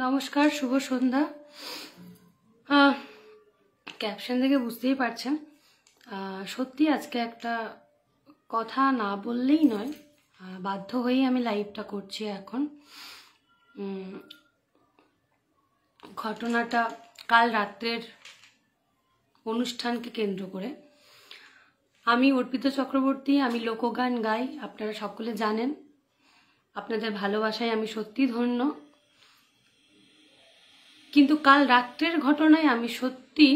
নমস্কার শুভ সন্ধ্যা ক্যাপশন থেকে বুঝতেই পারছেন সত্যি আজকে একটা কথা না বললেই নয় বাধ্য হয়েই আমি লাইভটা করছি এখন ঘটনাটা কাল রাত্রের অনুষ্ঠানকে কেন্দ্র করে আমি অর্পিত চক্রবর্তী আমি লোকগান গাই আপনারা সকলে জানেন আপনাদের ভালোবাসায় আমি সত্যি ধন্য কিন্তু কাল রাত্রের ঘটনায় আমি সত্যি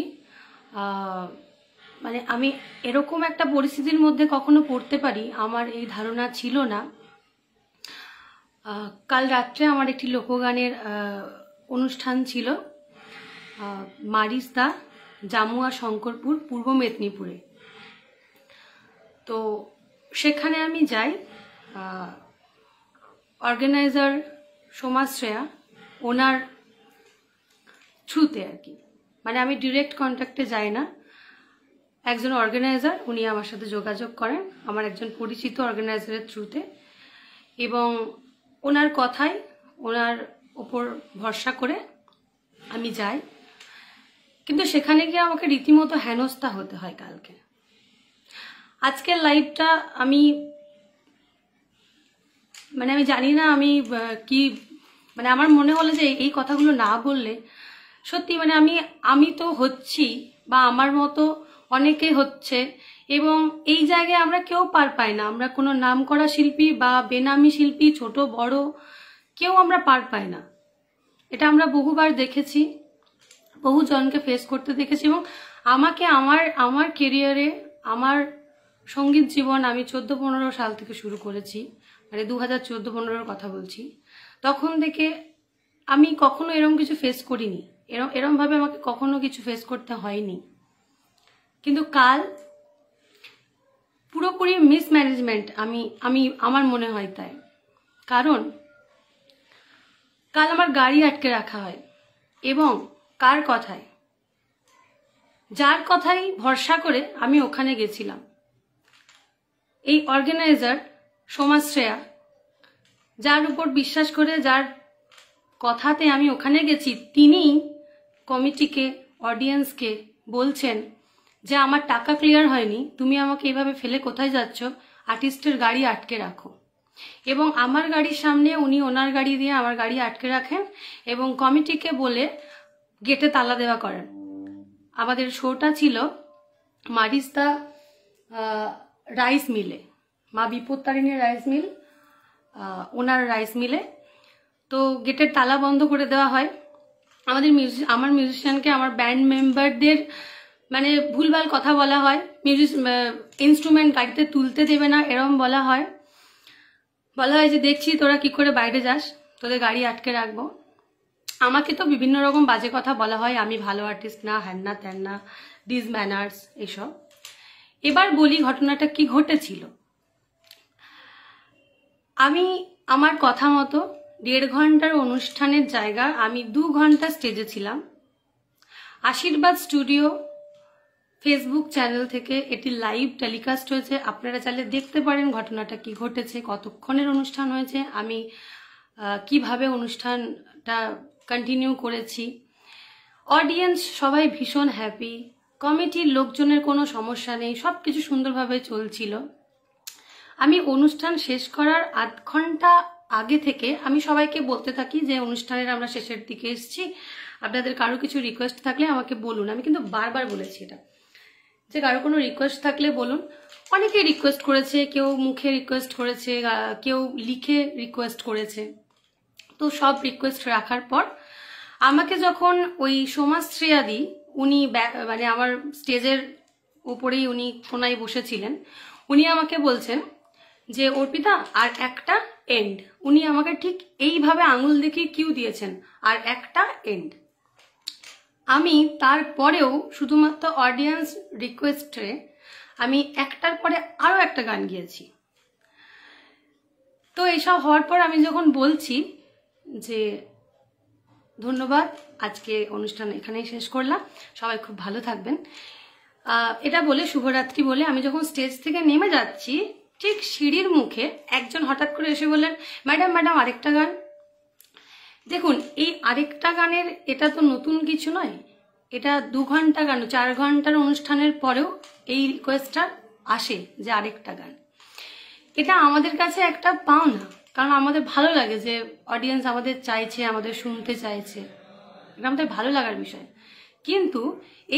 মানে আমি এরকম একটা পরিস্থিতির মধ্যে কখনো পড়তে পারি আমার এই ধারণা ছিল না কাল রাত্রে আমার একটি লোকগানের অনুষ্ঠান ছিল মারিসদা জামুয়া শঙ্করপুর পূর্ব মেদিনীপুরে তো সেখানে আমি যাই অর্গানাইজার সোমাশ্রেয়া ওনার থ্রুতে আর কি মানে আমি ডিরেক্ট কন্ট্যাক্টে যাই না একজন অর্গানাইজার উনি আমার সাথে যোগাযোগ করেন আমার একজন পরিচিত অর্গানাইজারের থ্রুতে এবং ওনার কথাই ওনার ওপর ভরসা করে আমি যাই কিন্তু সেখানে গিয়ে আমাকে রীতিমতো হেনস্থা হতে হয় কালকে আজকের লাইভটা আমি মানে আমি জানি না আমি কি মানে আমার মনে হলো যে এই কথাগুলো না বললে সত্যি মানে আমি আমি তো হচ্ছি বা আমার মতো অনেকে হচ্ছে এবং এই জায়গায় আমরা কেউ পার পাই না আমরা কোনো নাম করা শিল্পী বা বেনামি শিল্পী ছোট বড় কেউ আমরা পার পাই না এটা আমরা বহুবার দেখেছি বহু জনকে ফেস করতে দেখেছি এবং আমাকে আমার আমার কেরিয়ারে আমার সঙ্গীত জীবন আমি চোদ্দো পনেরো সাল থেকে শুরু করেছি মানে দু হাজার চোদ্দো পনেরোর কথা বলছি তখন থেকে আমি কখনো এরকম কিছু ফেস করিনি এরম এরমভাবে আমাকে কখনো কিছু ফেস করতে হয়নি কিন্তু কাল পুরোপুরি মিসম্যানেজমেন্ট আমি আমি আমার মনে হয় তাই কারণ কাল আমার গাড়ি আটকে রাখা হয় এবং কার কথায় যার কথাই ভরসা করে আমি ওখানে গেছিলাম এই অর্গানাইজার সমাজশ্রেয়া যার উপর বিশ্বাস করে যার কথাতে আমি ওখানে গেছি তিনি কমিটিকে অডিয়েন্সকে বলছেন যে আমার টাকা ক্লিয়ার হয়নি তুমি আমাকে এভাবে ফেলে কোথায় যাচ্ছ আর্টিস্টের গাড়ি আটকে রাখো এবং আমার গাড়ির সামনে উনি ওনার গাড়ি দিয়ে আমার গাড়ি আটকে রাখেন এবং কমিটিকে বলে গেটে তালা দেওয়া করেন আমাদের শোটা ছিল মারিস্তা রাইস মিলে মা বিপত্তারিণীর রাইস মিল ওনার রাইস মিলে তো গেটের তালা বন্ধ করে দেওয়া হয় আমাদের মিউজি আমার মিউজিশিয়ানকে আমার ব্যান্ড মেম্বারদের মানে ভুলভাল কথা বলা হয় মিউজিস ইনস্ট্রুমেন্ট গাড়িতে তুলতে দেবে না এরম বলা হয় বলা হয় যে দেখছি তোরা কি করে বাইরে যাস তোদের গাড়ি আটকে রাখবো আমাকে তো বিভিন্ন রকম বাজে কথা বলা হয় আমি ভালো আর্টিস্ট না হ্যান্না ত্যান্না ডিজ ম্যানার্স এসব এবার বলি ঘটনাটা কি ঘটেছিল আমি আমার কথা মতো দেড় ঘন্টার অনুষ্ঠানের জায়গা আমি দু ঘন্টা স্টেজে ছিলাম আশীর্বাদ স্টুডিও ফেসবুক চ্যানেল থেকে এটি লাইভ টেলিকাস্ট হয়েছে আপনারা চাইলে দেখতে পারেন ঘটনাটা কি ঘটেছে কতক্ষণের অনুষ্ঠান হয়েছে আমি কিভাবে অনুষ্ঠানটা কন্টিনিউ করেছি অডিয়েন্স সবাই ভীষণ হ্যাপি কমিটির লোকজনের কোনো সমস্যা নেই সব কিছু সুন্দরভাবে চলছিল আমি অনুষ্ঠান শেষ করার আধ ঘন্টা আগে থেকে আমি সবাইকে বলতে থাকি যে অনুষ্ঠানের আমরা শেষের দিকে এসেছি আপনাদের কারো কিছু রিকোয়েস্ট থাকলে আমাকে বলুন আমি কিন্তু বারবার বলেছি এটা যে কারো কোনো রিকোয়েস্ট থাকলে বলুন অনেকে রিকোয়েস্ট করেছে কেউ মুখে রিকোয়েস্ট করেছে কেউ লিখে রিকোয়েস্ট করেছে তো সব রিকোয়েস্ট রাখার পর আমাকে যখন ওই সমাজশ্রেয়াদি উনি মানে আমার স্টেজের ওপরেই উনি কোনায় বসেছিলেন উনি আমাকে বলছেন যে অর্পিতা আর একটা এন্ড উনি আমাকে ঠিক এইভাবে আঙুল দেখিয়ে কিউ দিয়েছেন আর একটা এন্ড আমি তারপরেও শুধুমাত্র অডিয়েন্স রিকোয়েস্টে আমি একটার পরে আরও একটা গান গিয়েছি তো এইসব হওয়ার পর আমি যখন বলছি যে ধন্যবাদ আজকে অনুষ্ঠান এখানেই শেষ করলাম সবাই খুব ভালো থাকবেন এটা বলে শুভরাত্রি বলে আমি যখন স্টেজ থেকে নেমে যাচ্ছি ঠিক সিঁড়ির মুখে একজন হঠাৎ করে এসে বললেন ম্যাডাম ম্যাডাম আরেকটা গান দেখুন এই আরেকটা গানের এটা তো নতুন কিছু নয় এটা দু ঘন্টা গান চার ঘন্টার অনুষ্ঠানের পরেও এই রিকোয়েস্টটা আসে যে আরেকটা গান এটা আমাদের কাছে একটা পাওনা কারণ আমাদের ভালো লাগে যে অডিয়েন্স আমাদের চাইছে আমাদের শুনতে চাইছে এটা আমাদের ভালো লাগার বিষয় কিন্তু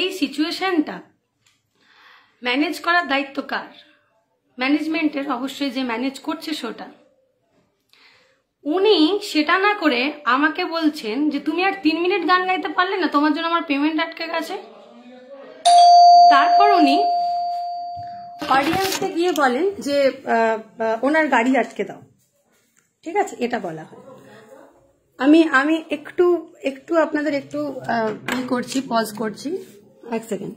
এই সিচুয়েশনটা ম্যানেজ করার দায়িত্ব কার ম্যানেজমেন্টের অবশ্যই যে ম্যানেজ করছে শোটা উনি সেটা না করে আমাকে বলছেন যে তুমি আর তিন মিনিট গান গাইতে পারলে না তোমার জন্য আমার পেমেন্ট আটকে গেছে তারপর উনি অডিয়েন্সে গিয়ে বলেন যে ওনার গাড়ি আটকে দাও ঠিক আছে এটা বলা হয় আমি আমি একটু একটু আপনাদের একটু ই করছি পজ করছি এক সেকেন্ড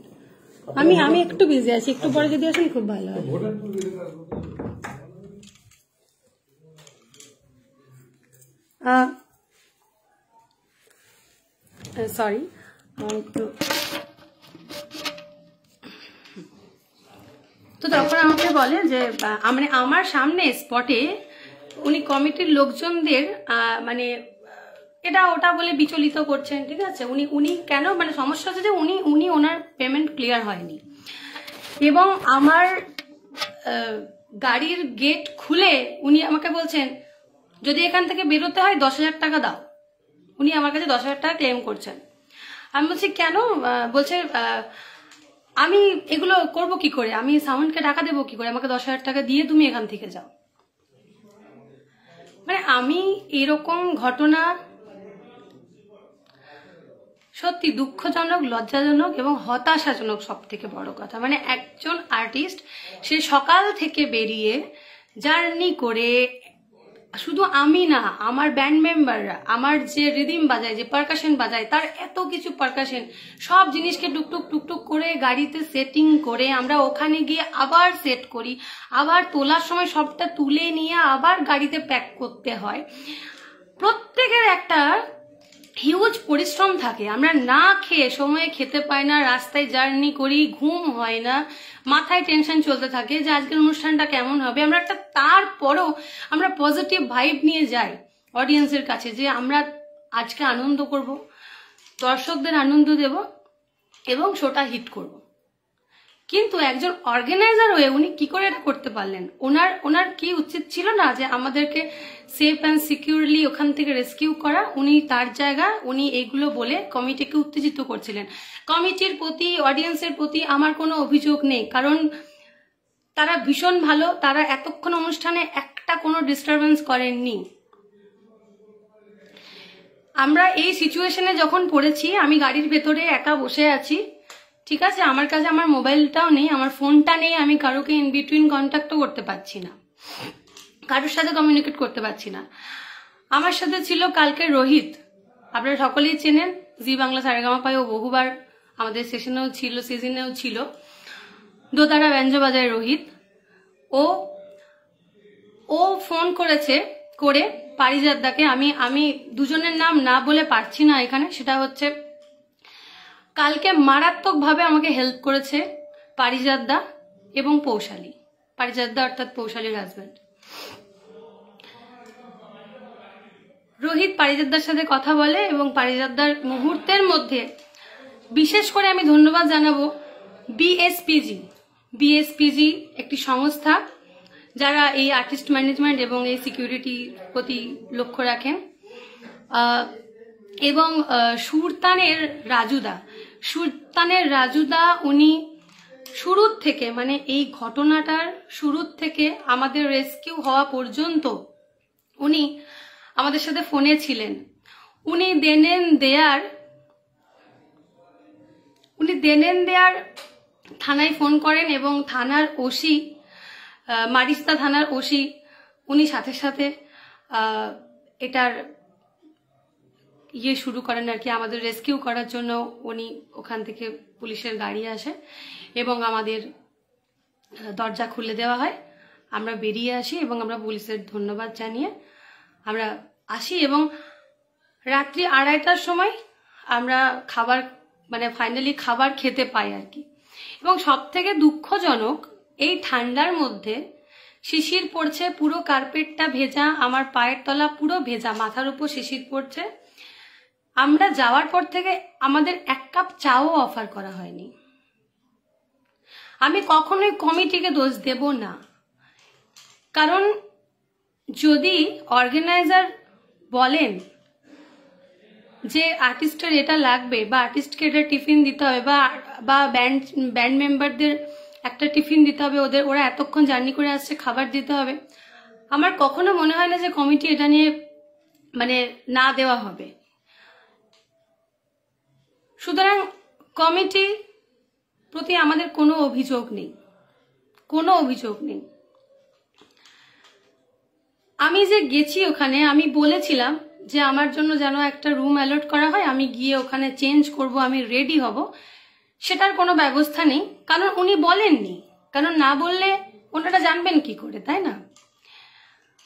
আমি আমি একটু বিজি আছি একটু পরে যদি আসেন খুব ভালো হয় সরি তো তখন আমাকে বলে যে মানে আমার সামনে স্পটে উনি কমিটির লোকজনদের মানে এটা ওটা বলে বিচলিত করছেন ঠিক আছে উনি উনি কেন মানে সমস্যা হচ্ছে যে উনি উনি ওনার পেমেন্ট ক্লিয়ার হয়নি এবং আমার গাড়ির গেট খুলে উনি আমাকে বলছেন যদি এখান থেকে বেরোতে হয় দশ হাজার টাকা দাও উনি আমার কাছে দশ হাজার টাকা ক্লেম করছেন আমি বলছি কেন বলছে আমি এগুলো করব কি করে আমি সাউন্ডকে টাকা দেবো কি করে আমাকে দশ হাজার টাকা দিয়ে তুমি এখান থেকে যাও মানে আমি এরকম ঘটনা সত্যি দুঃখজনক লজ্জাজনক এবং হতাশাজনক সব থেকে বড় কথা মানে একজন আর্টিস্ট সে সকাল থেকে বেরিয়ে জার্নি করে শুধু আমি না আমার ব্যান্ড মেম্বাররা আমার যে রিদিম বাজায় যে পারকাশন বাজায় তার এত কিছু পারকাশন সব জিনিসকে টুকটুক টুকটুক করে গাড়িতে সেটিং করে আমরা ওখানে গিয়ে আবার সেট করি আবার তোলার সময় সবটা তুলে নিয়ে আবার গাড়িতে প্যাক করতে হয় প্রত্যেকের একটা হিউজ পরিশ্রম থাকে আমরা না খেয়ে সময়ে খেতে পাই না রাস্তায় জার্নি করি ঘুম হয় না মাথায় টেনশন চলতে থাকে যে আজকের অনুষ্ঠানটা কেমন হবে আমরা একটা তারপরও আমরা পজিটিভ ভাইব নিয়ে যাই অডিয়েন্সের কাছে যে আমরা আজকে আনন্দ করব দর্শকদের আনন্দ দেব এবং শোটা হিট করব কিন্তু একজন অর্গানাইজার হয়ে উনি কি করে এটা করতে পারলেন ওনার ওনার কি উচিত ছিল না যে আমাদেরকে সেফ অ্যান্ড সিকিউরলি ওখান থেকে রেস্কিউ করা উনি তার জায়গা উনি এগুলো বলে কমিটিকে উত্তেজিত করছিলেন কমিটির প্রতি অডিয়েন্সের প্রতি আমার কোনো অভিযোগ নেই কারণ তারা ভীষণ ভালো তারা এতক্ষণ অনুষ্ঠানে একটা কোনো ডিস্টারবেন্স করেননি আমরা এই সিচুয়েশনে যখন পড়েছি আমি গাড়ির ভেতরে একা বসে আছি ঠিক আছে আমার কাছে আমার মোবাইলটাও নেই আমার ফোনটা নেই আমি কারোকে ইন বিটুইন কন্ট্যাক্টও করতে পারছি না কারোর সাথে কমিউনিকেট করতে পারছি না আমার সাথে ছিল কালকে রোহিত আপনারা সকলেই চেনেন জি বাংলা সারেগামা ও বহুবার আমাদের সেশনেও ছিল সিজনেও ছিল দোতারা ব্যঞ্জ বাজায় রোহিত ও ও ফোন করেছে করে পারিজাতদাকে আমি আমি দুজনের নাম না বলে পারছি না এখানে সেটা হচ্ছে কালকে মারাত্মকভাবে আমাকে হেল্প করেছে পারিজাতদা এবং পৌশালী পারিজাদ্দা অর্থাৎ পৌশালীর হাজব্যান্ড রোহিত পারিজাতদার সাথে কথা বলে এবং পারিজাদার মুহূর্তের মধ্যে বিশেষ করে আমি ধন্যবাদ জানাবো বিএসপিজি বিএসপিজি একটি সংস্থা যারা এই আর্টিস্ট ম্যানেজমেন্ট এবং এই সিকিউরিটির প্রতি লক্ষ্য রাখেন এবং সুরতানের রাজুদা সুলতানের রাজুদা উনি শুরুর থেকে মানে এই ঘটনাটার শুরুর থেকে আমাদের রেস্কিউ হওয়া পর্যন্ত উনি আমাদের সাথে ফোনে ছিলেন উনি দেনেন দেয়ার উনি দেনেন দেয়ার থানায় ফোন করেন এবং থানার ওসি মারিস্তা থানার ওসি উনি সাথে সাথে এটার ইয়ে শুরু করেন আর কি আমাদের রেস্কিউ করার জন্য উনি ওখান থেকে পুলিশের গাড়ি আসে এবং আমাদের দরজা খুলে দেওয়া হয় আমরা বেরিয়ে আসি এবং আমরা পুলিশের ধন্যবাদ জানিয়ে আমরা আসি এবং রাত্রি আড়াইটার সময় আমরা খাবার মানে ফাইনালি খাবার খেতে পাই আর কি এবং সব থেকে দুঃখজনক এই ঠান্ডার মধ্যে শিশির পড়ছে পুরো কার্পেটটা ভেজা আমার পায়ের তলা পুরো ভেজা মাথার উপর শিশির পড়ছে আমরা যাওয়ার পর থেকে আমাদের এক কাপ চাও অফার করা হয়নি আমি কখনোই কমিটিকে দোষ দেব না কারণ যদি অর্গানাইজার বলেন যে আর্টিস্টের এটা লাগবে বা আর্টিস্টকে এটা টিফিন দিতে হবে বা বা ব্যান্ড ব্যান্ড মেম্বারদের একটা টিফিন দিতে হবে ওদের ওরা এতক্ষণ জার্নি করে আসছে খাবার দিতে হবে আমার কখনো মনে হয় না যে কমিটি এটা নিয়ে মানে না দেওয়া হবে সুতরাং কমিটি প্রতি আমাদের কোনো অভিযোগ নেই কোনো অভিযোগ নেই আমি যে গেছি ওখানে আমি বলেছিলাম যে আমার জন্য যেন একটা রুম অ্যালট করা হয় আমি গিয়ে ওখানে চেঞ্জ করব আমি রেডি হব সেটার কোনো ব্যবস্থা নেই কারণ উনি বলেননি কারণ না বললে ওনারা জানবেন কি করে তাই না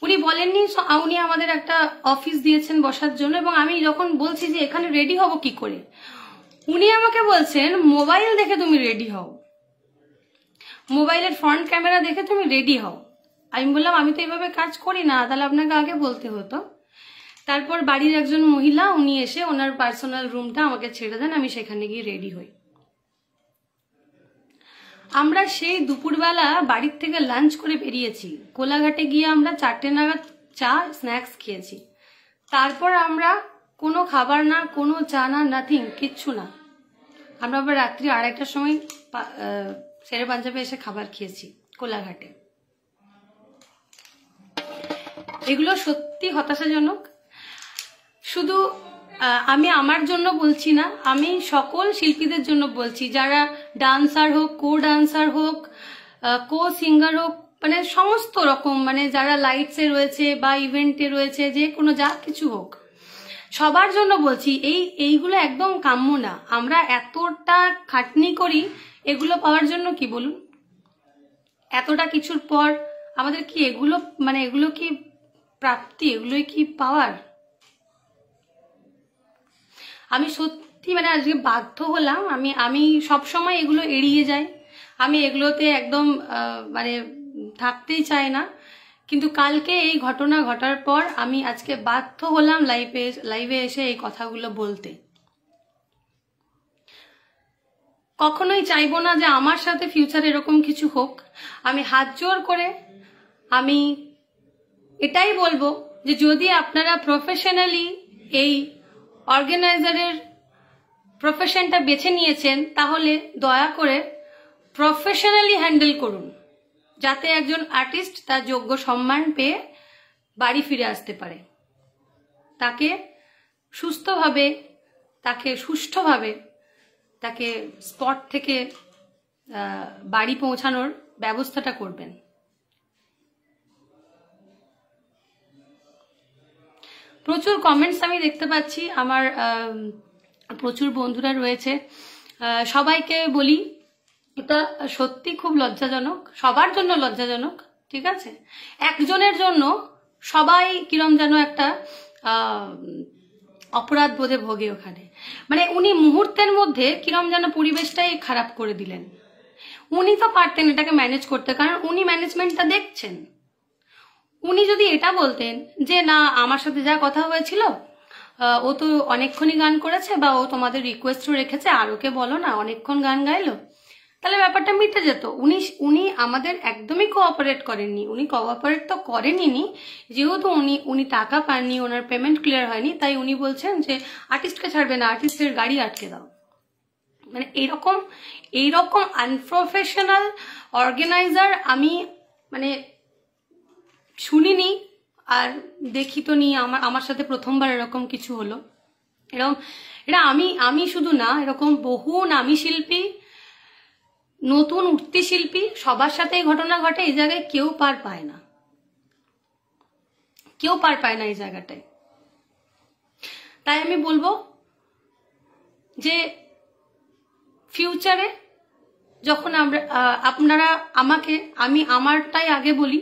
উনি বলেননি উনি আমাদের একটা অফিস দিয়েছেন বসার জন্য এবং আমি যখন বলছি যে এখানে রেডি হব কি করে উনি আমাকে বলছেন মোবাইল দেখে তুমি রেডি হও মোবাইলের ফ্রন্ট ক্যামেরা দেখে তুমি রেডি হও আমি বললাম আমি তো এভাবে কাজ করি না তাহলে আপনাকে আগে বলতে হতো তারপর বাড়ির একজন মহিলা উনি এসে ওনার পার্সোনাল রুমটা আমাকে ছেড়ে দেন আমি সেখানে গিয়ে রেডি হই আমরা সেই দুপুরবেলা বাড়ির থেকে লাঞ্চ করে বেরিয়েছি কোলাঘাটে গিয়ে আমরা চারটে নাগাদ চা স্ন্যাক্স খেয়েছি তারপর আমরা কোনো খাবার না কোনো চা না নাথিং কিচ্ছু না আমরা আবার রাত্রি আড়াইটার সময় শেরে পাঞ্জাবে এসে খাবার খেয়েছি কোলাঘাটে এগুলো সত্যি হতাশাজনক শুধু আমি আমার জন্য বলছি না আমি সকল শিল্পীদের জন্য বলছি যারা ডান্সার হোক কো ডান্সার হোক কো সিঙ্গার হোক মানে সমস্ত রকম মানে যারা লাইটসে রয়েছে বা ইভেন্টে রয়েছে যে কোনো যা কিছু হোক সবার জন্য বলছি এই এইগুলো একদম কাম্য না আমরা এতটা খাটনি করি এগুলো পাওয়ার জন্য কি বলুন এতটা কিছুর পর আমাদের কি এগুলো মানে এগুলো কি প্রাপ্তি এগুলোই কি পাওয়ার আমি সত্যি মানে আজকে বাধ্য হলাম আমি আমি সবসময় এগুলো এড়িয়ে যাই আমি এগুলোতে একদম মানে থাকতেই চাই না কিন্তু কালকে এই ঘটনা ঘটার পর আমি আজকে বাধ্য হলাম লাইভে লাইভে এসে এই কথাগুলো বলতে কখনোই চাইব না যে আমার সাথে ফিউচার এরকম কিছু হোক আমি হাত জোর করে আমি এটাই বলবো যে যদি আপনারা প্রফেশনালি এই অর্গানাইজারের প্রফেশনটা বেছে নিয়েছেন তাহলে দয়া করে প্রফেশনালি হ্যান্ডেল করুন যাতে একজন আর্টিস্ট তার যোগ্য সম্মান পেয়ে বাড়ি ফিরে আসতে পারে তাকে সুস্থভাবে তাকে সুষ্ঠুভাবে তাকে স্পট থেকে বাড়ি পৌঁছানোর ব্যবস্থাটা করবেন প্রচুর কমেন্টস আমি দেখতে পাচ্ছি আমার প্রচুর বন্ধুরা রয়েছে সবাইকে বলি এটা সত্যি খুব লজ্জাজনক সবার জন্য লজ্জাজনক ঠিক আছে একজনের জন্য সবাই কিরম যেন একটা অপরাধ বোধে ভোগে ওখানে মানে উনি মুহূর্তের মধ্যে কিরম যেন পরিবেশটাই খারাপ করে দিলেন উনি তো পারতেন এটাকে ম্যানেজ করতে কারণ উনি ম্যানেজমেন্টটা দেখছেন উনি যদি এটা বলতেন যে না আমার সাথে যা কথা হয়েছিল ও তো অনেকক্ষণই গান করেছে বা ও তোমাদের রিকোয়েস্টও রেখেছে আর ওকে বলো না অনেকক্ষণ গান গাইলো তাহলে ব্যাপারটা মিটে যেত উনি উনি আমাদের একদমই কোঅপারেট করেননি উনি কোঅপারেট তো করেনি যেহেতু উনি উনি টাকা পাননি ওনার পেমেন্ট ক্লিয়ার হয়নি তাই উনি বলছেন যে আর্টিস্টকে ছাড়বে না আর্টিস্টের গাড়ি আটকে দাও মানে এইরকম এইরকম আনপ্রফেশনাল অর্গানাইজার আমি মানে শুনিনি আর দেখি তো নি আমার আমার সাথে প্রথমবার এরকম কিছু হলো এরকম এটা আমি আমি শুধু না এরকম বহু নামী শিল্পী নতুন উঠতি শিল্পী সবার সাথে এই ঘটনা ঘটে এই জায়গায় কেউ পার পায় না কেউ পার পায় না এই জায়গাটায় তাই আমি বলবো যে ফিউচারে যখন আমরা আপনারা আমাকে আমি আমারটাই আগে বলি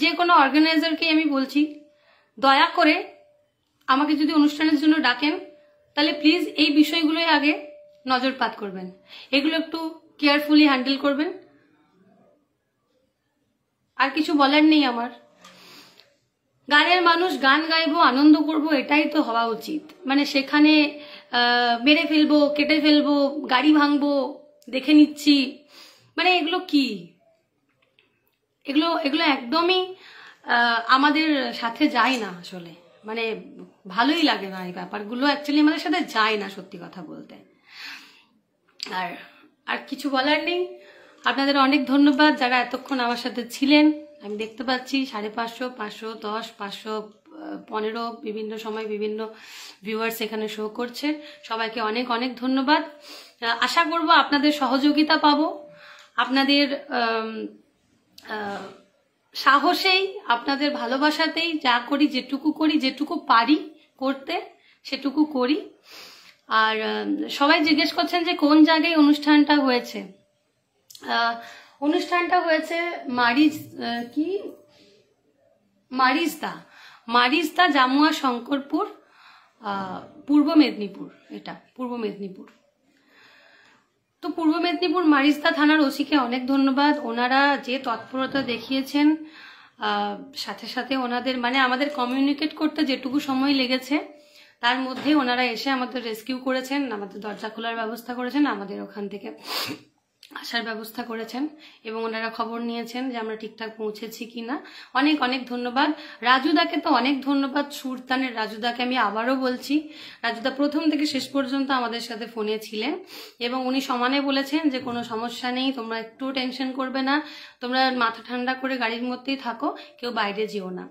যে কোনো অর্গানাইজারকে আমি বলছি দয়া করে আমাকে যদি অনুষ্ঠানের জন্য ডাকেন তাহলে প্লিজ এই বিষয়গুলোই আগে নজরপাত করবেন এগুলো একটু কেয়ারফুলি হ্যান্ডেল করবেন আর কিছু বলার নেই আমার গানের মানুষ গান গাইবো আনন্দ করব এটাই তো হওয়া উচিত মানে সেখানে মেরে ফেলবো কেটে ফেলবো গাড়ি ভাঙবো দেখে নিচ্ছি মানে এগুলো কি এগুলো এগুলো একদমই আমাদের সাথে যায় না আসলে মানে ভালোই লাগে না এই ব্যাপারগুলো অ্যাকচুয়ালি আমাদের সাথে যায় না সত্যি কথা বলতে আর আর কিছু বলার নেই আপনাদের অনেক ধন্যবাদ যারা এতক্ষণ আমার সাথে ছিলেন আমি দেখতে পাচ্ছি সাড়ে পাঁচশো পাঁচশো দশ পাঁচশো পনেরো বিভিন্ন সময় বিভিন্ন ভিউয়ার্স এখানে শো করছে সবাইকে অনেক অনেক ধন্যবাদ আশা করব আপনাদের সহযোগিতা পাব আপনাদের সাহসেই আপনাদের ভালোবাসাতেই যা করি যেটুকু করি যেটুকু পারি করতে সেটুকু করি আর সবাই জিজ্ঞেস করছেন যে কোন জায়গায় অনুষ্ঠানটা হয়েছে অনুষ্ঠানটা হয়েছে মারিজ কি মারিজদা মারিজদা জামুয়া শঙ্করপুর পূর্ব মেদিনীপুর এটা পূর্ব মেদিনীপুর তো পূর্ব মেদিনীপুর মারিস্তা থানার ওসিকে অনেক ধন্যবাদ ওনারা যে তৎপরতা দেখিয়েছেন সাথে সাথে ওনাদের মানে আমাদের কমিউনিকেট করতে যেটুকু সময় লেগেছে তার মধ্যে ওনারা এসে আমাদের রেস্কিউ করেছেন আমাদের দরজা খোলার ব্যবস্থা করেছেন আমাদের ওখান থেকে আসার ব্যবস্থা করেছেন এবং ওনারা খবর নিয়েছেন যে আমরা ঠিকঠাক পৌঁছেছি কিনা অনেক অনেক ধন্যবাদ রাজুদাকে তো অনেক ধন্যবাদ সুরতানের রাজুদাকে আমি আবারও বলছি রাজুদা প্রথম থেকে শেষ পর্যন্ত আমাদের সাথে ফোনে ছিলেন এবং উনি সমানে বলেছেন যে কোনো সমস্যা নেই তোমরা একটু টেনশন করবে না তোমরা মাথা ঠান্ডা করে গাড়ির মধ্যেই থাকো কেউ বাইরে যেও না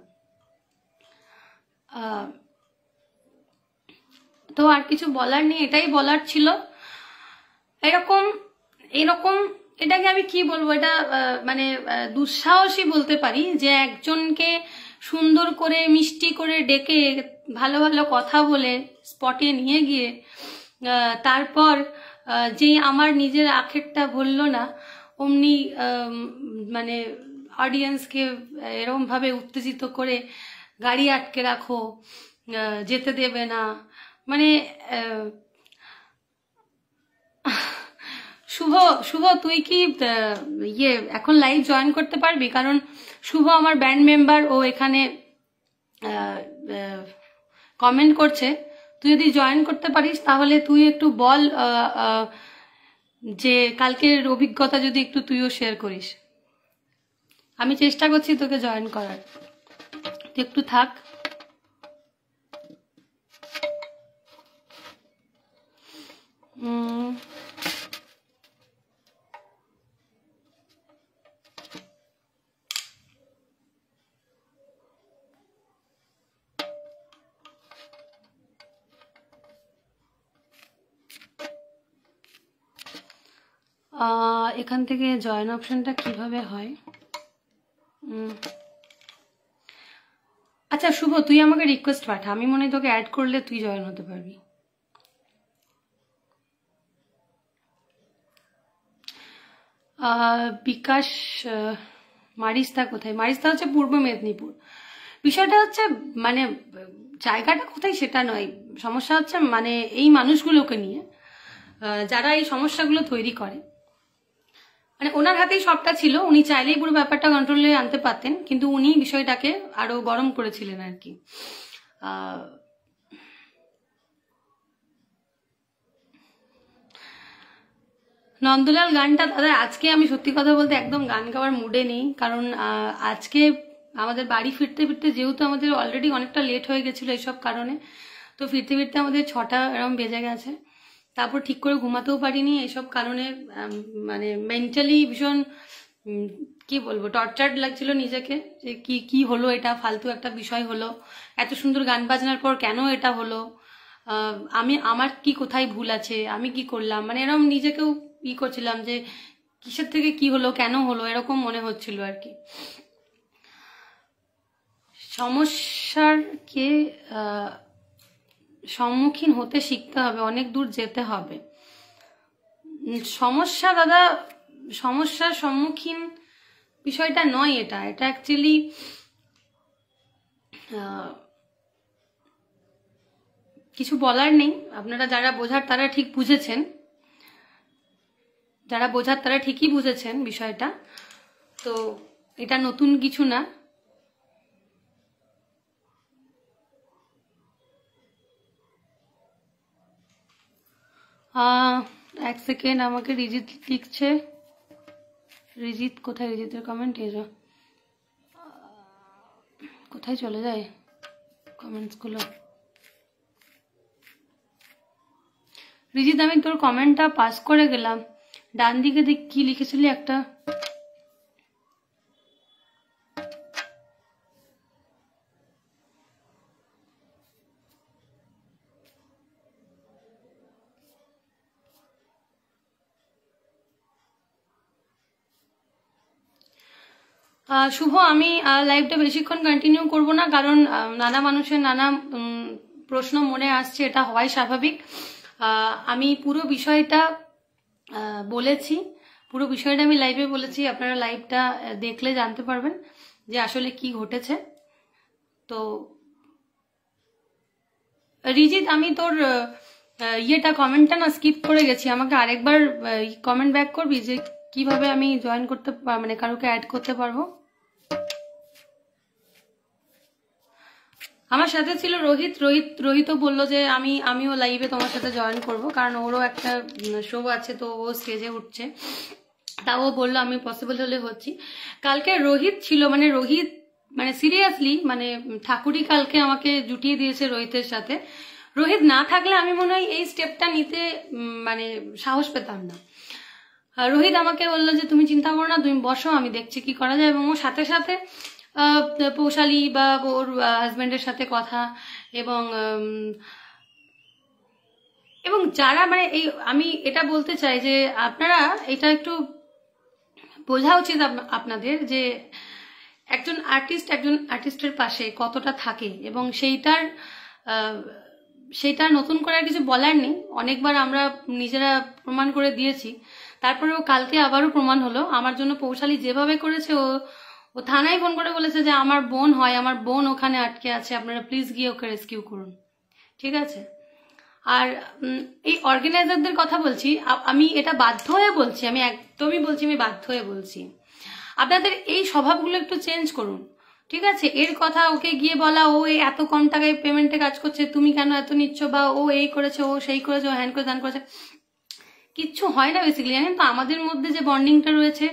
তো আর কিছু বলার নেই এটাই বলার ছিল এরকম এরকম এটাকে আমি কি বলবো এটা মানে দুঃসাহসী বলতে পারি যে একজনকে সুন্দর করে মিষ্টি করে ডেকে ভালো ভালো কথা বলে স্পটে নিয়ে গিয়ে তারপর যে আমার নিজের আখেরটা ভরল না অমনি মানে অডিয়েন্সকে এরকমভাবে উত্তেজিত করে গাড়ি আটকে রাখো যেতে দেবে না মানে শুভ শুভ তুই কি ইয়ে এখন লাইভ জয়েন করতে পারবি কারণ শুভ আমার ব্যান্ড মেম্বার ও এখানে কমেন্ট করছে তুই যদি জয়েন করতে পারিস তাহলে তুই একটু বল যে কালকের অভিজ্ঞতা যদি একটু তুইও শেয়ার করিস আমি চেষ্টা করছি তোকে জয়েন করার তুই একটু থাক এখান থেকে জয়েন অপশানটা কিভাবে হয় আচ্ছা শুভ তুই আমাকে রিকোয়েস্ট পাঠা আমি মনে তোকে অ্যাড করলে তুই জয়েন হতে পারবি বিকাশ মারিস্তা কোথায় মারিস্তা হচ্ছে পূর্ব মেদিনীপুর বিষয়টা হচ্ছে মানে জায়গাটা কোথায় সেটা নয় সমস্যা হচ্ছে মানে এই মানুষগুলোকে নিয়ে যারা এই সমস্যাগুলো তৈরি করে মানে ওনার হাতেই সবটা ছিল উনি চাইলেই পুরো ব্যাপারটা কন্ট্রোলে আনতে পারতেন কিন্তু উনি বিষয়টাকে আরো গরম করেছিলেন আর কি নন্দলাল গানটা দাদা আজকে আমি সত্যি কথা বলতে একদম গান গাওয়ার মুডে নেই কারণ আজকে আমাদের বাড়ি ফিরতে ফিরতে যেহেতু আমাদের অলরেডি অনেকটা লেট হয়ে গেছিল এইসব কারণে তো ফিরতে ফিরতে আমাদের ছটা এরম বেজে গেছে তারপর ঠিক করে ঘুমাতেও পারিনি এইসব কারণে মানে মেন্টালি ভীষণ কি বলবো টর্চার্ড লাগছিল নিজেকে যে কি কি হলো এটা ফালতু একটা বিষয় হলো এত সুন্দর গান বাজনার পর কেন এটা হলো আমি আমার কি কোথায় ভুল আছে আমি কি করলাম মানে এরম নিজেকেও ই করছিলাম যে কিসের থেকে কি হলো কেন হলো এরকম মনে হচ্ছিল আর কি সমস্যারকে সম্মুখীন হতে শিখতে হবে অনেক দূর যেতে হবে সমস্যা দাদা সমস্যার সম্মুখীন বিষয়টা নয় এটা এটা অ্যাকচুয়ালি কিছু বলার নেই আপনারা যারা বোঝার তারা ঠিক বুঝেছেন যারা বোঝার তারা ঠিকই বুঝেছেন বিষয়টা তো এটা নতুন কিছু না এক সেকেন্ড আমাকে রিজিত লিখছে রিজিত কোথায় রিজিতের কমেন্ট এসো কোথায় চলে যায় কমেন্টসগুলো রিজিত আমি তোর কমেন্টটা পাস করে গেলাম ডান দিকে দেখ কি লিখেছিলি একটা শুভ আমি লাইভটা বেশিক্ষণ কন্টিনিউ করব না কারণ নানা মানুষের নানা প্রশ্ন মনে আসছে এটা হওয়াই স্বাভাবিক আমি পুরো বিষয়টা বলেছি পুরো বিষয়টা আমি লাইভে বলেছি আপনারা লাইভটা দেখলে জানতে পারবেন যে আসলে কি ঘটেছে তো রিজিত আমি তোর ইয়েটা কমেন্টটা না স্কিপ করে গেছি আমাকে আরেকবার কমেন্ট ব্যাক করবি যে কিভাবে আমি জয়েন করতে মানে কারোকে অ্যাড করতে পারবো আমার সাথে ছিল রোহিত রোহিত রোহিত বললো যে আমি আমিও লাইভে তোমার সাথে জয়েন করব কারণ ওরও একটা শো আছে তো ও স্টেজে উঠছে তাও বললো আমি পসিবল হলে হচ্ছি কালকে রোহিত ছিল মানে রোহিত মানে সিরিয়াসলি মানে ঠাকুরই কালকে আমাকে জুটিয়ে দিয়েছে রোহিতের সাথে রোহিত না থাকলে আমি মনে হয় এই স্টেপটা নিতে মানে সাহস পেতাম না রোহিত আমাকে বললো যে তুমি চিন্তা করো না তুমি বসো আমি দেখছি কি করা যায় এবং ওর সাথে সাথে পৌশালী বা ওর হাজব্যান্ডের সাথে কথা এবং এবং যারা মানে এই আমি এটা বলতে চাই যে আপনারা এটা একটু বোঝা উচিত আপনাদের যে একজন আর্টিস্ট একজন আর্টিস্টের পাশে কতটা থাকে এবং সেইটার সেইটা নতুন করে আর কিছু বলার নেই অনেকবার আমরা নিজেরা প্রমাণ করে দিয়েছি তারপরেও কালকে আবারও প্রমাণ হলো আমার জন্য পৌশালী যেভাবে করেছে ও ও থানায় ফোন করে বলেছে যে আমার বোন হয় আমার বোন ওখানে আটকে আছে আপনারা প্লিজ গিয়ে ওকে রেস্কিউ করুন ঠিক আছে আর এই অর্গানাইজারদের কথা বলছি আমি এটা বাধ্য হয়ে বলছি আমি একদমই বলছি আমি বাধ্য হয়ে বলছি আপনাদের এই স্বভাবগুলো একটু চেঞ্জ করুন ঠিক আছে এর কথা ওকে গিয়ে বলা ও এত কম টাকায় পেমেন্টে কাজ করছে তুমি কেন এত নিচ্ছ বা ও এই করেছে ও সেই করেছে ও হ্যান করে দান করেছে কিচ্ছু হয় না বেসিক্যালি জানেন তো আমাদের মধ্যে যে বন্ডিংটা রয়েছে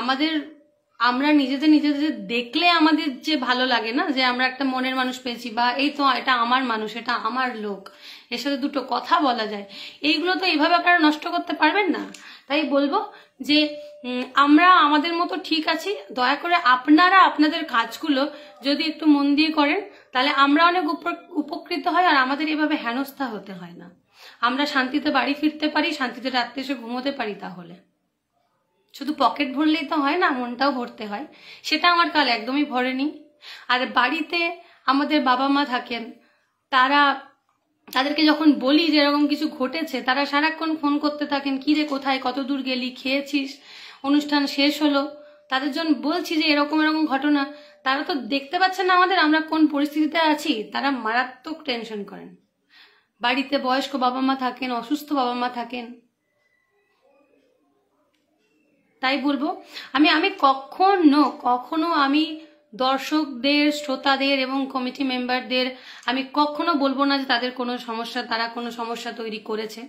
আমাদের আমরা নিজেদের নিজেদের দেখলে আমাদের যে ভালো লাগে না যে আমরা একটা মনের মানুষ পেয়েছি বা এই তো এটা আমার মানুষ এটা আমার লোক এর সাথে দুটো কথা বলা যায় এইগুলো তো এইভাবে আপনারা নষ্ট করতে পারবেন না তাই বলবো যে আমরা আমাদের মতো ঠিক আছি দয়া করে আপনারা আপনাদের কাজগুলো যদি একটু মন দিয়ে করেন তাহলে আমরা অনেক উপকৃত হয় আর আমাদের এভাবে হেনস্থা হতে হয় না আমরা শান্তিতে বাড়ি ফিরতে পারি শান্তিতে রাত্রে এসে ঘুমোতে পারি তাহলে শুধু পকেট ভরলেই তো হয় না মনটাও ভরতে হয় সেটা আমার কাল একদমই ভরেনি আর বাড়িতে আমাদের বাবা মা থাকেন তারা তাদেরকে যখন বলি যে এরকম কিছু ঘটেছে তারা সারাক্ষণ ফোন করতে থাকেন কী রে কোথায় কত দূর গেলি খেয়েছিস অনুষ্ঠান শেষ হলো তাদের জন্য বলছি যে এরকম এরকম ঘটনা তারা তো দেখতে পাচ্ছে না আমাদের আমরা কোন পরিস্থিতিতে আছি তারা মারাত্মক টেনশন করেন বাড়িতে বয়স্ক বাবা মা থাকেন অসুস্থ বাবা মা থাকেন তাই বলবো আমি আমি কখনো কখনো আমি দর্শকদের শ্রোতাদের এবং কমিটি মেম্বারদের আমি কখনো বলবো না যে তাদের কোনো সমস্যা তারা কোনো সমস্যা তৈরি করেছে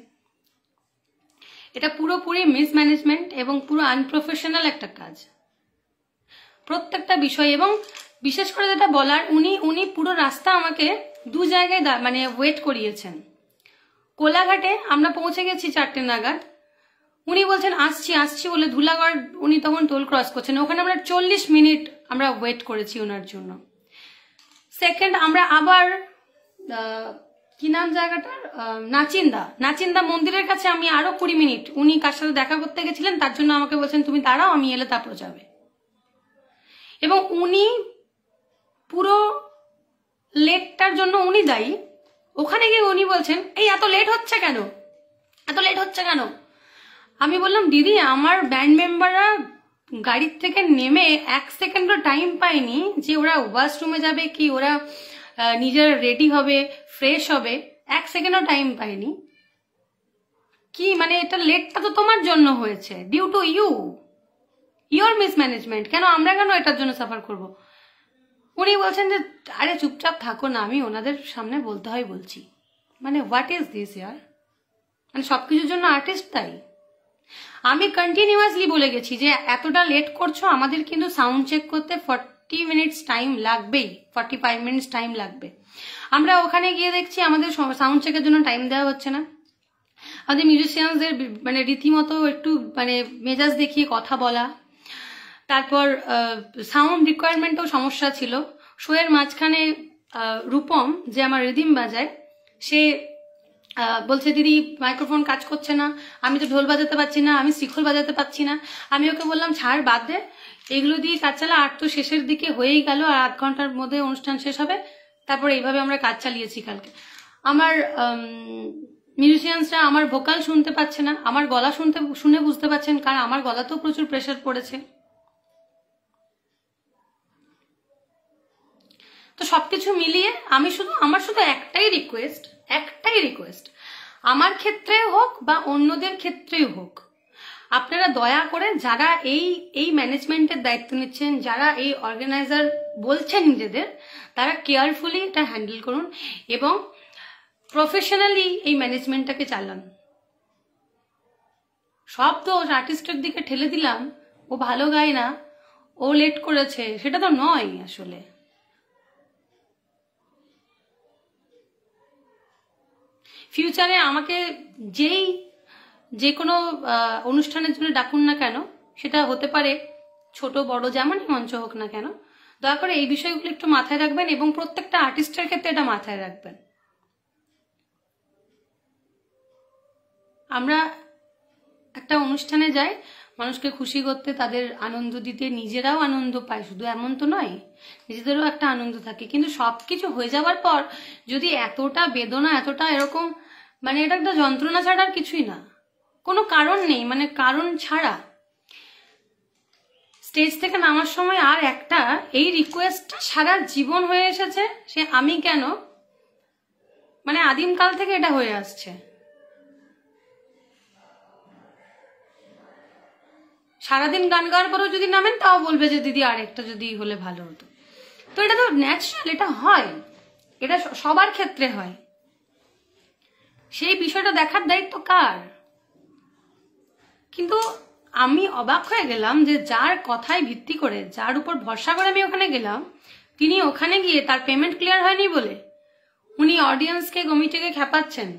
এটা পুরোপুরি মিসম্যানেজমেন্ট এবং পুরো আনপ্রফেশনাল একটা কাজ প্রত্যেকটা বিষয় এবং বিশেষ করে যেটা বলার উনি উনি পুরো রাস্তা আমাকে দু জায়গায় মানে ওয়েট করিয়েছেন কোলাঘাটে আমরা পৌঁছে গেছি চারটে নাগাদ উনি বলছেন আসছি আসছি বলে ধুলাগড় উনি তখন টোল ক্রস করছেন ওখানে আমরা চল্লিশ মিনিট আমরা ওয়েট করেছি ওনার জন্য সেকেন্ড আমরা আবার কি নাম জায়গাটার নাচিন্দা নাচিন্দা মন্দিরের কাছে আমি আরো কুড়ি মিনিট উনি কার সাথে দেখা করতে গেছিলেন তার জন্য আমাকে বলছেন তুমি দাঁড়াও আমি এলে তারপর যাবে এবং উনি পুরো লেটটার জন্য উনি দায়ী ওখানে গিয়ে উনি বলছেন এই এত লেট হচ্ছে কেন এত লেট হচ্ছে কেন আমি বললাম দিদি আমার ব্যান্ড মেম্বাররা গাড়ির থেকে নেমে এক সেকেন্ডও টাইম পায়নি যে ওরা ওয়াশরুমে যাবে কি ওরা নিজের রেডি হবে ফ্রেশ হবে এক সেকেন্ডও টাইম পায়নি কি মানে এটা লেটটা তো তোমার জন্য হয়েছে due to you your mismanagement কেন আমরা কেন এটার জন্য সাফার করব উনি বলছেন যে আরে চুপচাপ থাকো না আমি ওনাদের সামনে বলতে হয় বলছি মানে হোয়াট ইজ দিস ইয়ার মানে সব কিছুর জন্য আর্টিস্ট তাই আমি কন্টিনিউয়াসলি বলে গেছি যে এতটা লেট করছো আমাদের কিন্তু সাউন্ড চেক করতে ফর্টি মিনিটস টাইম লাগবেই ফর্টি ফাইভ মিনিটস টাইম লাগবে আমরা ওখানে গিয়ে দেখছি আমাদের সাউন্ড চেকের জন্য টাইম দেওয়া হচ্ছে না আমাদের মিউজিশিয়ানদের মানে রীতিমতো একটু মানে মেজাজ দেখিয়ে কথা বলা তারপর সাউন্ড রিকোয়ারমেন্টও সমস্যা ছিল শোয়ের মাঝখানে রূপম যে আমার রিদিম বাজায় সে বলছে দিদি মাইক্রোফোন কাজ করছে না আমি তো ঢোল বাজাতে পারছি না আমি শিখল বাজাতে পারছি না আমি ওকে বললাম ছাড় বাদ দে এগুলো দিয়ে কাজ চালা আর তো শেষের দিকে হয়েই গেল আর আধ ঘন্টার মধ্যে অনুষ্ঠান শেষ হবে তারপর এইভাবে আমরা কাজ চালিয়েছি কালকে আমার মিউজিশিয়ানসরা আমার ভোকাল শুনতে পাচ্ছে না আমার গলা শুনতে শুনে বুঝতে পারছেন কারণ আমার গলাতেও প্রচুর প্রেশার পড়েছে তো সবকিছু মিলিয়ে আমি শুধু আমার শুধু একটাই রিকোয়েস্ট একটাই রিকোয়েস্ট আমার ক্ষেত্রে হোক বা অন্যদের ক্ষেত্রেই হোক আপনারা দয়া করে যারা এই এই ম্যানেজমেন্টের দায়িত্ব নিচ্ছেন যারা এই অর্গানাইজার বলছেন নিজেদের তারা কেয়ারফুলি এটা হ্যান্ডেল করুন এবং প্রফেশনালি এই ম্যানেজমেন্টটাকে চালান সব তো ওর আর্টিস্টের দিকে ঠেলে দিলাম ও ভালো গায় না ও লেট করেছে সেটা তো নয় আসলে ফিউচারে আমাকে যেই যে কোনো অনুষ্ঠানের জন্য ডাকুন না কেন সেটা হতে পারে ছোট বড় যেমন মঞ্চ হোক না কেন দয়া করে এই বিষয়গুলো একটু মাথায় রাখবেন এবং প্রত্যেকটা আর্টিস্টের ক্ষেত্রে এটা মাথায় রাখবেন আমরা একটা অনুষ্ঠানে যাই মানুষকে খুশি করতে তাদের আনন্দ দিতে নিজেরাও আনন্দ পায় শুধু এমন তো নয় নিজেদেরও একটা আনন্দ থাকে কিন্তু সব কিছু হয়ে যাওয়ার পর যদি এতটা বেদনা এতটা এরকম মানে এটা একটা যন্ত্রণা ছাড়া আর কিছুই না কোনো কারণ নেই মানে কারণ ছাড়া স্টেজ থেকে নামার সময় আর একটা এই রিকোয়েস্টটা সারা জীবন হয়ে এসেছে সে আমি কেন মানে আদিমকাল থেকে এটা হয়ে আসছে সারাদিন গান গাওয়ার পরেও যদি নামেন তাও বলবে যে দিদি আরেকটা যদি হলে ভালো হতো তো এটা তো ন্যাচারাল এটা হয় এটা সবার ক্ষেত্রে হয় সেই বিষয়টা দেখার দায়িত্ব কার কিন্তু আমি অবাক হয়ে গেলাম যে যার কথায় ভিত্তি করে যার উপর ভরসা করে আমি ওখানে গেলাম তিনি ওখানে গিয়ে তার পেমেন্ট ক্লিয়ার হয়নি বলে উনি অডিয়েন্সকে কমিটিকে খেপাচ্ছেন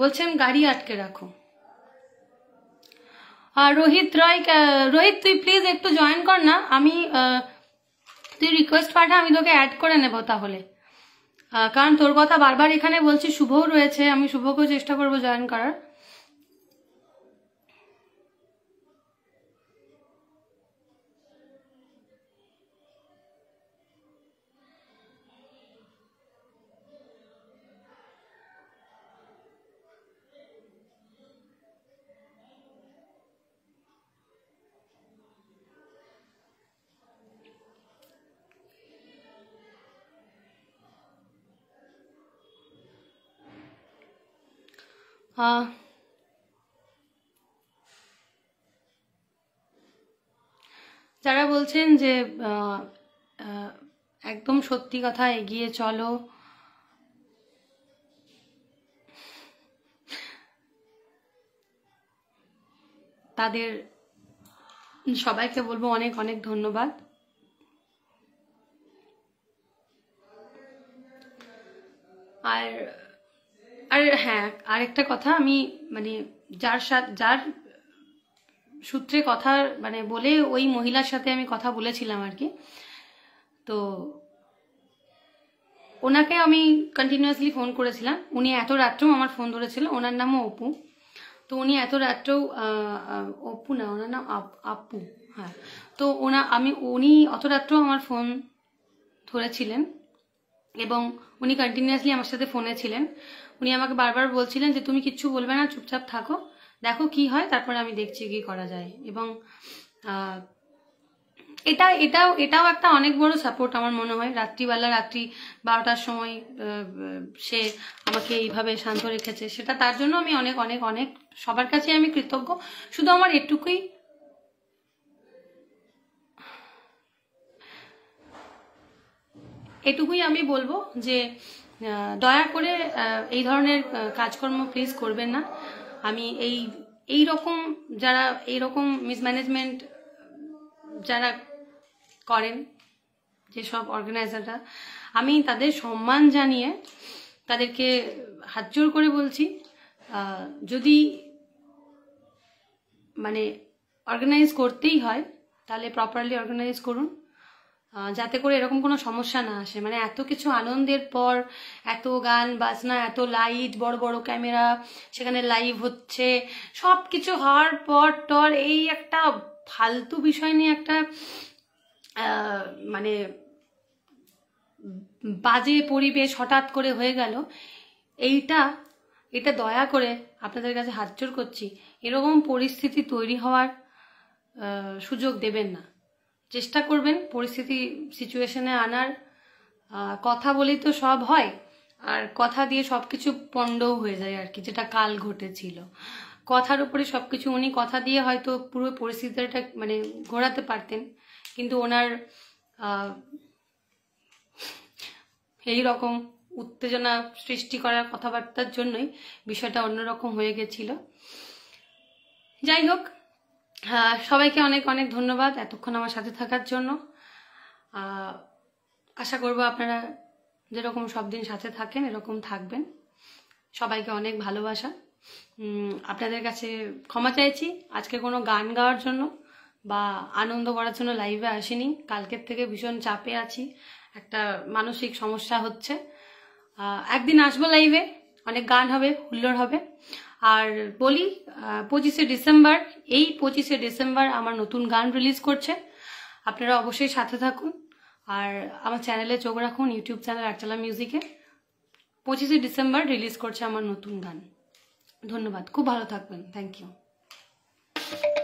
বলছেন গাড়ি আটকে রাখো আর রোহিত রয় রোহিত তুই প্লিজ একটু জয়েন কর না আমি তুই রিকোয়েস্ট পাঠা আমি তোকে অ্যাড করে নেব তাহলে কারণ তোর কথা বারবার এখানে বলছি শুভও রয়েছে আমি শুভকেও চেষ্টা করবো জয়েন করার Uh, যারা বলছেন যে একদম সত্যি কথা এগিয়ে চলো তাদের সবাইকে বলবো অনেক অনেক ধন্যবাদ আর আর হ্যাঁ আর একটা কথা আমি মানে যার সাথে যার সূত্রে কথা মানে বলে ওই মহিলার সাথে আমি কথা বলেছিলাম আর কি তো ওনাকে আমি কন্টিনিউয়াসলি ফোন করেছিলাম উনি এত রাত্রেও আমার ফোন ধরেছিল ওনার নামও অপু তো উনি এত রাত্রেও অপু না ওনার নাম আপু হ্যাঁ তো ওনা আমি উনি অত রাত্রেও আমার ফোন ধরেছিলেন এবং উনি কন্টিনিউয়াসলি আমার সাথে ফোনে ছিলেন উনি আমাকে বারবার বলছিলেন যে তুমি কিচ্ছু বলবে না চুপচাপ থাকো দেখো কি হয় তারপরে আমি দেখছি কি করা যায় এবং এটা এটাও এটাও একটা অনেক বড় সাপোর্ট আমার মনে হয় রাত্রিবেলা রাত্রি বারোটার সময় সে আমাকে এইভাবে শান্ত রেখেছে সেটা তার জন্য আমি অনেক অনেক অনেক সবার কাছে আমি কৃতজ্ঞ শুধু আমার এটুকুই এটুকুই আমি বলবো যে দয়া করে এই ধরনের কাজকর্ম প্লিজ করবেন না আমি এই এই রকম যারা এই রকম মিসম্যানেজমেন্ট যারা করেন যেসব অর্গানাইজাররা আমি তাদের সম্মান জানিয়ে তাদেরকে হাত করে বলছি যদি মানে অর্গানাইজ করতেই হয় তাহলে প্রপারলি অর্গানাইজ করুন যাতে করে এরকম কোনো সমস্যা না আসে মানে এত কিছু আনন্দের পর এত গান বাজনা এত লাইট বড় বড় ক্যামেরা সেখানে লাইভ হচ্ছে সব কিছু হওয়ার পর টর এই একটা ফালতু বিষয় নিয়ে একটা মানে বাজে পরিবেশ হঠাৎ করে হয়ে গেল এইটা এটা দয়া করে আপনাদের কাছে হাতজোর করছি এরকম পরিস্থিতি তৈরি হওয়ার সুযোগ দেবেন না চেষ্টা করবেন পরিস্থিতি সিচুয়েশনে আনার কথা বলেই তো সব হয় আর কথা দিয়ে সব কিছু পণ্ডও হয়ে যায় আর কি যেটা কাল ঘটেছিল কথার উপরে সব কিছু উনি কথা দিয়ে হয়তো পুরো পরিস্থিতিটা মানে ঘোরাতে পারতেন কিন্তু ওনার এই রকম উত্তেজনা সৃষ্টি করার কথাবার্তার জন্যই বিষয়টা অন্যরকম হয়ে গেছিল যাই হোক হ্যাঁ, সবাইকে অনেক অনেক ধন্যবাদ এতক্ষণ আমার সাথে থাকার জন্য আশা করব আপনারা যেরকম সব দিন সাথে থাকেন এরকম থাকবেন সবাইকে অনেক ভালোবাসা আপনাদের কাছে ক্ষমা চাইছি আজকে কোনো গান গাওয়ার জন্য বা আনন্দ করার জন্য লাইভে আসিনি কালকের থেকে ভীষণ চাপে আছি একটা মানসিক সমস্যা হচ্ছে একদিন আসবো লাইভে অনেক গান হবে হুল্লোড় হবে আর বলি পঁচিশে ডিসেম্বর এই পঁচিশে ডিসেম্বর আমার নতুন গান রিলিজ করছে আপনারা অবশ্যই সাথে থাকুন আর আমার চ্যানেলে চোখ রাখুন ইউটিউব চ্যানেল আটচালা মিউজিকে পঁচিশে ডিসেম্বর রিলিজ করছে আমার নতুন গান ধন্যবাদ খুব ভালো থাকবেন থ্যাংক ইউ